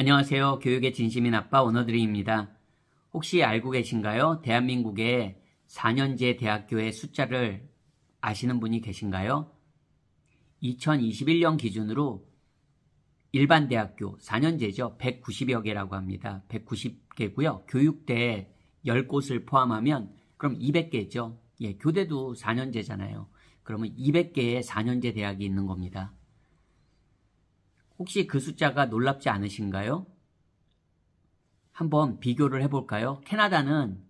안녕하세요. 교육의 진심인 아빠 원어드림입니다. 혹시 알고 계신가요? 대한민국의 4년제 대학교의 숫자를 아시는 분이 계신가요? 2021년 기준으로 일반 대학교 4년제죠. 190여 개라고 합니다. 190개고요. 교육대 10곳을 포함하면 그럼 200개죠. 예, 교대도 4년제잖아요. 그러면 200개의 4년제 대학이 있는 겁니다. 혹시 그 숫자가 놀랍지 않으신가요? 한번 비교를 해볼까요? 캐나다는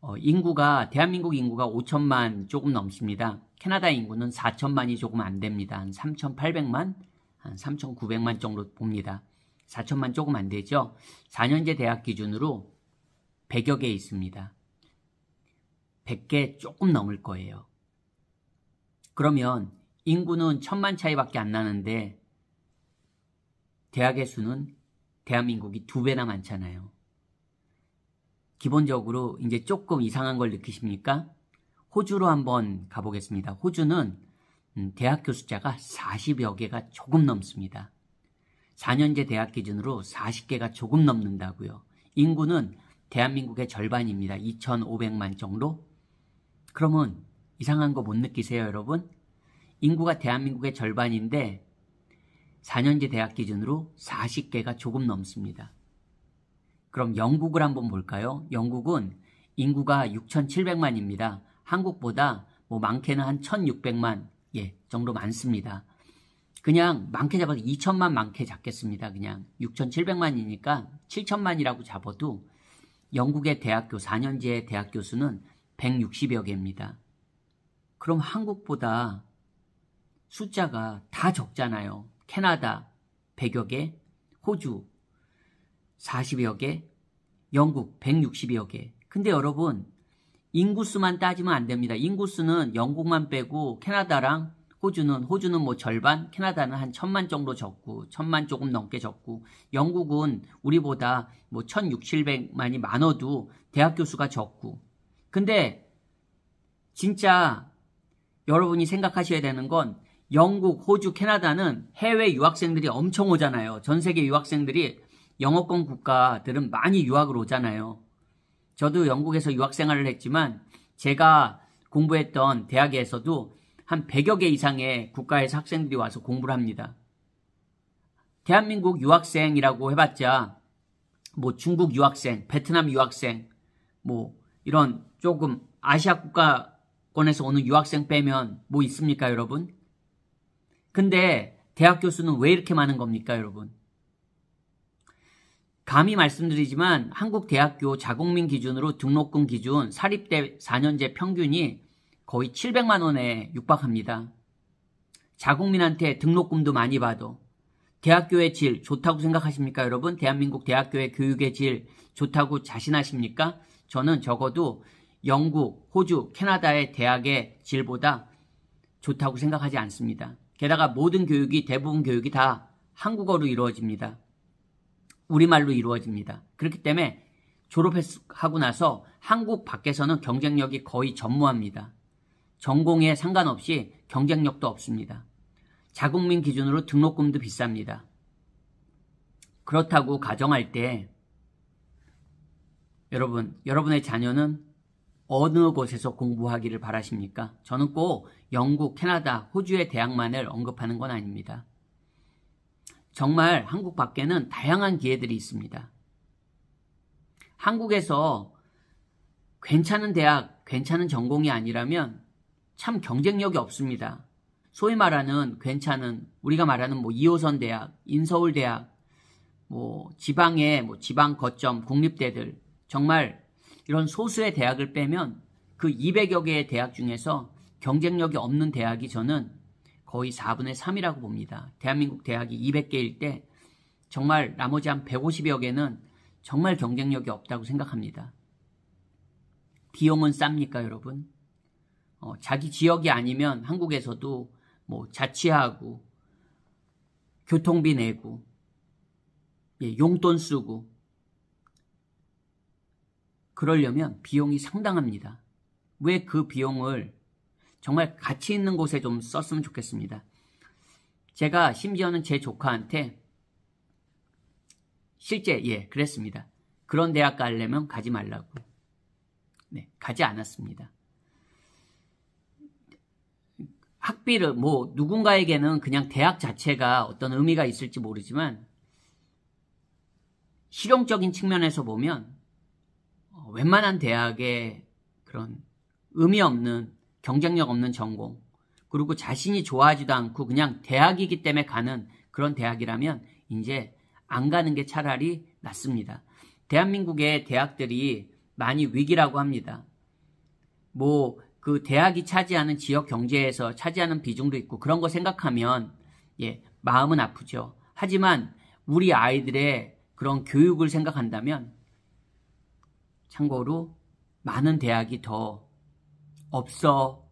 어, 인구가 대한민국 인구가 5천만 조금 넘습니다. 캐나다 인구는 4천만이 조금 안 됩니다. 한 3,800만, 한 3,900만 정도 봅니다. 4천만 조금 안 되죠. 4년제 대학 기준으로 100여 개 있습니다. 100개 조금 넘을 거예요. 그러면 인구는 1 천만 차이밖에 안 나는데 대학의 수는 대한민국이 두 배나 많잖아요. 기본적으로 이제 조금 이상한 걸 느끼십니까? 호주로 한번 가보겠습니다. 호주는 음, 대학교 숫자가 40여 개가 조금 넘습니다. 4년제 대학 기준으로 40개가 조금 넘는다고요. 인구는 대한민국의 절반입니다. 2,500만 정도? 그러면 이상한 거 못 느끼세요, 여러분? 인구가 대한민국의 절반인데 4년제 대학 기준으로 40개가 조금 넘습니다. 그럼 영국을 한번 볼까요? 영국은 인구가 6,700만입니다. 한국보다 뭐 많게는 한 1,600만 예, 정도 많습니다. 그냥 많게 잡아도 2 0 0 0만 많게 잡겠습니다. 그냥 6,700만이니까 7 0 0 0만이라고 잡아도 영국의 대학교 4년제 대학 교수는 160여 개입니다. 그럼 한국보다 숫자가 다 적잖아요. 캐나다 100여 개, 호주 40여 개, 영국 160여 개. 근데 여러분, 인구수만 따지면 안 됩니다. 인구수는 영국만 빼고 캐나다랑 호주는, 호주는 뭐 절반, 캐나다는 한 천만 정도 적고, 천만 조금 넘게 적고, 영국은 우리보다 뭐 천육, 칠백만이 많아도 대학 교수가 적고. 근데, 진짜 여러분이 생각하셔야 되는 건 영국, 호주, 캐나다는 해외 유학생들이 엄청 오잖아요. 전 세계 유학생들이 영어권 국가들은 많이 유학을 오잖아요. 저도 영국에서 유학 생활을 했지만 제가 공부했던 대학에서도 한 100여 개 이상의 국가에서 학생들이 와서 공부를 합니다. 대한민국 유학생이라고 해봤자 뭐 중국 유학생, 베트남 유학생, 뭐 이런 조금 아시아 국가권에서 오는 유학생 빼면 뭐 있습니까, 여러분? 근데 대학 교수는 왜 이렇게 많은 겁니까, 여러분? 감히 말씀드리지만 한국 대학교 자국민 기준으로 등록금 기준 사립대 4년제 평균이 거의 700만 원에 육박합니다. 자국민한테 등록금도 많이 받아 대학교의 질 좋다고 생각하십니까, 여러분? 대한민국 대학교의 교육의 질 좋다고 자신하십니까? 저는 적어도 영국, 호주, 캐나다의 대학의 질보다 좋다고 생각하지 않습니다. 게다가 모든 교육이 대부분 교육이 다 한국어로 이루어집니다. 우리말로 이루어집니다. 그렇기 때문에 졸업하고 나서 한국 밖에서는 경쟁력이 거의 전무합니다. 전공에 상관없이 경쟁력도 없습니다. 자국민 기준으로 등록금도 비쌉니다. 그렇다고 가정할 때 여러분, 여러분의 자녀는 어느 곳에서 공부하기를 바라십니까? 저는 꼭 영국, 캐나다, 호주의 대학만을 언급하는 건 아닙니다. 정말 한국 밖에는 다양한 기회들이 있습니다. 한국에서 괜찮은 대학, 괜찮은 전공이 아니라면 참 경쟁력이 없습니다. 소위 말하는 괜찮은 우리가 말하는 뭐 2호선 대학, 인서울 대학, 뭐 지방의 뭐 지방 거점 국립대들 정말 이런 소수의 대학을 빼면 그 200여 개의 대학 중에서 경쟁력이 없는 대학이 저는 거의 4분의 3이라고 봅니다. 대한민국 대학이 200개일 때 정말 나머지 한 150여 개는 정말 경쟁력이 없다고 생각합니다. 비용은 쌉니까, 여러분? 어, 자기 지역이 아니면 한국에서도 뭐 자취하고 교통비 내고 예, 용돈 쓰고 그러려면 비용이 상당합니다. 왜 그 비용을 정말 가치 있는 곳에 좀 썼으면 좋겠습니다. 제가 심지어는 제 조카한테 실제 예 그랬습니다. 그런 대학 가려면 가지 말라고. 네 가지 않았습니다. 학비를 뭐 누군가에게는 그냥 대학 자체가 어떤 의미가 있을지 모르지만 실용적인 측면에서 보면 어, 웬만한 대학의 그런 의미 없는 경쟁력 없는 전공 그리고 자신이 좋아하지도 않고 그냥 대학이기 때문에 가는 그런 대학이라면 이제 안 가는 게 차라리 낫습니다. 대한민국의 대학들이 많이 위기라고 합니다. 뭐 그 대학이 차지하는 지역 경제에서 차지하는 비중도 있고 그런 거 생각하면 예, 마음은 아프죠. 하지만 우리 아이들의 그런 교육을 생각한다면 참고로 많은 대학이 더 없어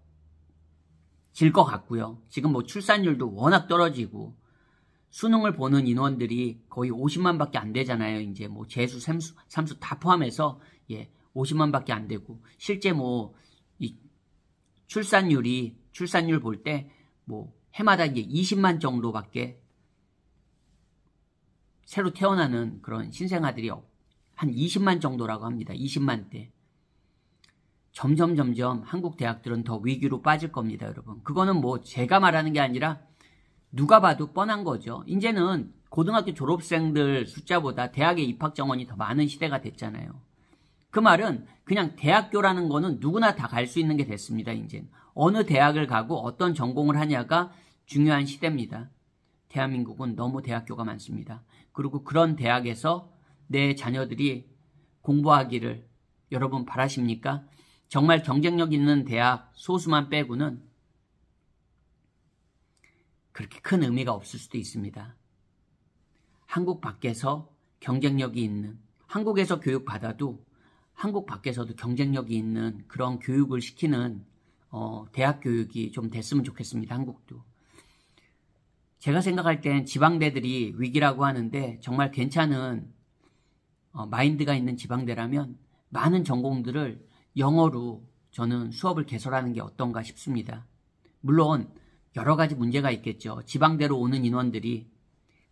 질것 같고요. 지금 뭐 출산율도 워낙 떨어지고 수능을 보는 인원들이 거의 50만 밖에 안 되잖아요. 이제 뭐 재수, 삼수, 삼수 다 포함해서 예, 50만 밖에 안 되고 실제 뭐이 출산율이 출산율 볼 때 뭐 해마다 이제 20만 정도밖에 새로 태어나는 그런 신생아들이 없고 한 20만 정도라고 합니다. 20만 대. 점점 점점 한국 대학들은 더 위기로 빠질 겁니다, 여러분. 그거는 뭐 제가 말하는 게 아니라 누가 봐도 뻔한 거죠. 이제는 고등학교 졸업생들 숫자보다 대학의 입학 정원이 더 많은 시대가 됐잖아요. 그 말은 그냥 대학교라는 거는 누구나 다 갈 수 있는 게 됐습니다, 이제. 어느 대학을 가고 어떤 전공을 하냐가 중요한 시대입니다. 대한민국은 너무 대학교가 많습니다. 그리고 그런 대학에서 내 자녀들이 공부하기를 여러분 바라십니까? 정말 경쟁력 있는 대학 소수만 빼고는 그렇게 큰 의미가 없을 수도 있습니다. 한국 밖에서 경쟁력이 있는, 한국에서 교육받아도 한국 밖에서도 경쟁력이 있는 그런 교육을 시키는 어, 대학 교육이 좀 됐으면 좋겠습니다. 한국도. 제가 생각할 땐 지방대들이 위기라고 하는데 정말 괜찮은 어, 마인드가 있는 지방대라면 많은 전공들을 영어로 저는 수업을 개설하는 게 어떤가 싶습니다. 물론 여러 가지 문제가 있겠죠. 지방대로 오는 인원들이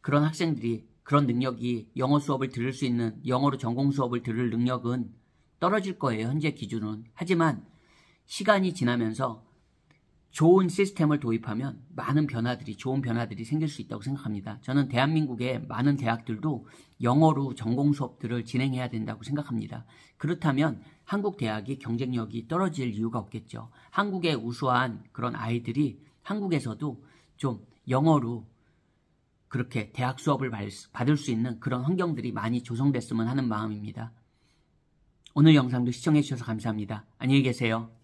그런 학생들이 그런 능력이 영어 수업을 들을 수 있는 영어로 전공 수업을 들을 능력은 떨어질 거예요. 현재 기준은. 하지만 시간이 지나면서 좋은 시스템을 도입하면 많은 변화들이 좋은 변화들이 생길 수 있다고 생각합니다. 저는 대한민국의 많은 대학들도 영어로 전공 수업들을 진행해야 된다고 생각합니다. 그렇다면 한국 대학이 경쟁력이 떨어질 이유가 없겠죠. 한국의 우수한 그런 아이들이 한국에서도 좀 영어로 그렇게 대학 수업을 받을 수 있는 그런 환경들이 많이 조성됐으면 하는 마음입니다. 오늘 영상도 시청해주셔서 감사합니다. 안녕히 계세요.